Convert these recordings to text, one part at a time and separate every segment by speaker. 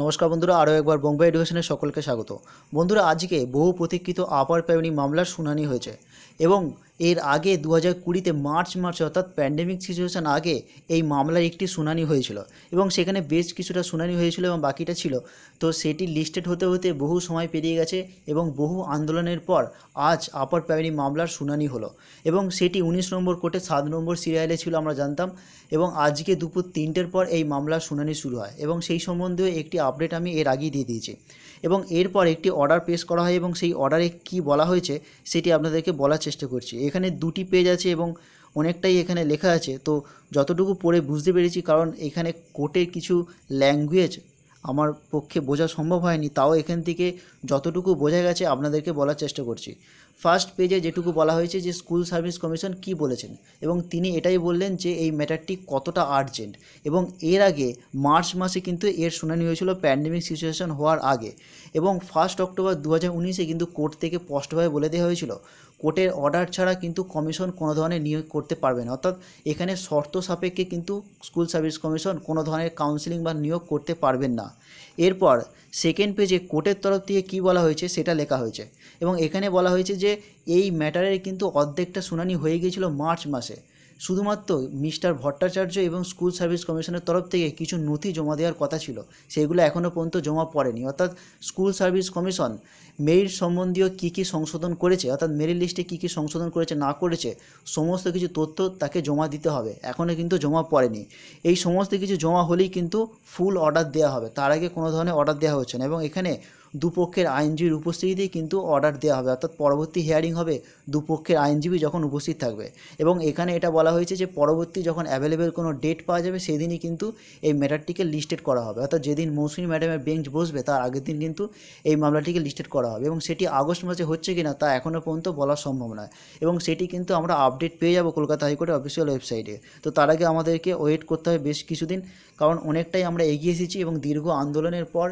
Speaker 1: নমস্কার বন্ধুরা আরও একবার বোম্বে এডুকেশনের সকলকে স্বাগত বন্ধুরা আজকে বহু প্রতীক্ষিত আপার প্যাবনি মামলার শুনানি হয়েছে এবং এর আগে দু হাজার কুড়িতে মার্চ মাসে অর্থাৎ প্যান্ডেমিক সিচুয়েশান আগে এই মামলার একটি শুনানি হয়েছিল এবং সেখানে বেশ কিছুটা শুনানি হয়েছিল এবং বাকিটা ছিল তো সেটি লিস্টেড হতে হতে বহু সময় পেরিয়ে গেছে এবং বহু আন্দোলনের পর আজ আপার প্রাইমারি মামলার শুনানি হলো এবং সেটি উনিশ নম্বর কোর্টে সাত নম্বর সিরিয়ালে ছিল আমরা জানতাম এবং আজকে দুপুর তিনটের পর এই মামলার শুনানি শুরু হয় এবং সেই সম্বন্ধেও একটি আপডেট আমি এর আগেই দিয়ে দিয়েছি এবং এরপর একটি অর্ডার পেশ করা হয় এবং সেই অর্ডারে কি বলা হয়েছে সেটি আপনাদেরকে বলার চেষ্টা করছি এখানে দুটি পেজ আছে এবং অনেকটাই এখানে লেখা আছে তো যতটুকু পড়ে বুঝতে পেরেছি কারণ এখানে কোর্টের কিছু ল্যাঙ্গুয়েজ আমার পক্ষে বোঝা সম্ভব হয়নি তাও এখান থেকে যতটুকু বোঝা গেছে আপনাদেরকে বলার চেষ্টা করছি ফার্স্ট পেজে যেটুকু বলা হয়েছে যে স্কুল সার্ভিস কমিশন কি বলেছেন এবং তিনি এটাই বললেন যে এই ম্যাটারটি কতটা আর্জেন্ট এবং এর আগে মার্চ মাসে কিন্তু এর শুনানি হয়েছিল প্যান্ডেমিক সিচুয়েশন হওয়ার আগে এবং ফার্স্ট অক্টোবর দু কিন্তু কোর্ট থেকে স্পষ্টভাবে বলে দেওয়া হয়েছিল কোর্টের অর্ডার ছাড়া কিন্তু কমিশন কোনো ধরনের নিয়োগ করতে পারবে না অর্থাৎ এখানে শর্ত সাপেক্ষে কিন্তু স্কুল সার্ভিস কমিশন কোনো ধরনের কাউন্সিলিং বা নিয়োগ করতে পারবেন না এরপর সেকেন্ড পেজে কোর্টের তরফ থেকে কি বলা হয়েছে সেটা লেখা হয়েছে এবং এখানে বলা হয়েছে যে এই ম্যাটারের কিন্তু অর্ধেকটা শুনানি হয়ে গিয়েছিল মার্চ মাসে শুধুমাত্র মিস্টার ভট্টাচার্য এবং স্কুল সার্ভিস কমিশনের তরফ থেকে কিছু নথি জমা দেওয়ার কথা ছিল সেগুলো এখনও পর্যন্ত জমা পড়েনি অর্থাৎ স্কুল সার্ভিস কমিশন মেরিট সম্বন্ধীয় কী কী সংশোধন করেছে অর্থাৎ মেরিট লিস্টে কী কী সংশোধন করেছে না করেছে সমস্ত কিছু তথ্য তাকে জমা দিতে হবে এখনও কিন্তু জমা পড়েনি এই সমস্ত কিছু জমা হলেই কিন্তু ফুল অর্ডার দেওয়া হবে তার আগে কোনো ধরনের অর্ডার দেওয়া হচ্ছে না এবং এখানে দুপক্ষের আইনজীবীর উপস্থিতিতে কিন্তু অর্ডার দেওয়া হবে অর্থাৎ পরবর্তী হিয়ারিং হবে দুপক্ষের আইনজীবী যখন উপস্থিত থাকবে এবং এখানে এটা বলা হয়েছে যে পরবর্তী যখন অ্যাভেলেবেল কোনো ডেট পাওয়া যাবে সেদিনই কিন্তু এই ম্যাটারটিকে লিস্টেড করা হবে অর্থাৎ যেদিন মৌসুমি ম্যাডামের বেঞ্চ বসবে তার আগের দিন কিন্তু এই মামলাটিকে লিস্টেড করা হবে এবং সেটি আগস্ট মাসে হচ্ছে কি না তা এখনও পর্যন্ত বলা সম্ভব নয় এবং সেটি কিন্তু আমরা আপডেট পেয়ে যাবো কলকাতা হাইকোর্টের অফিসিয়াল ওয়েবসাইটে তো তার আগে আমাদেরকে ওয়েট করতে হবে বেশ কিছুদিন কারণ অনেকটাই আমরা এগিয়ে এসেছি এবং দীর্ঘ আন্দোলনের পর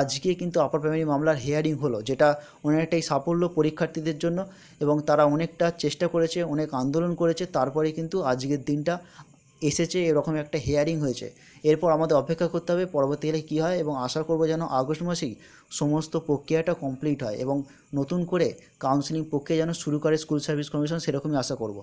Speaker 1: আজকে কিন্তু আপার প্রাইমারি মামলার হিয়ারিং হলো যেটা অনেকটাই সাফল্য পরীক্ষার্থীদের জন্য এবং তারা অনেকটা চেষ্টা করেছে অনেক আন্দোলন করেছে তারপরে কিন্তু আজকের দিনটা এসেছে এরকম একটা হেয়ারিং হয়েছে এরপর আমাদের অপেক্ষা করতে হবে পরবর্তীকালে কী হয় এবং আশা করব যেন আগস্ট মাসেই সমস্ত প্রক্রিয়াটা কমপ্লিট হয় এবং নতুন করে কাউন্সিলিং প্রক্রিয়া যেন শুরু করে স্কুল সার্ভিস কমিশন সেরকমই আশা করব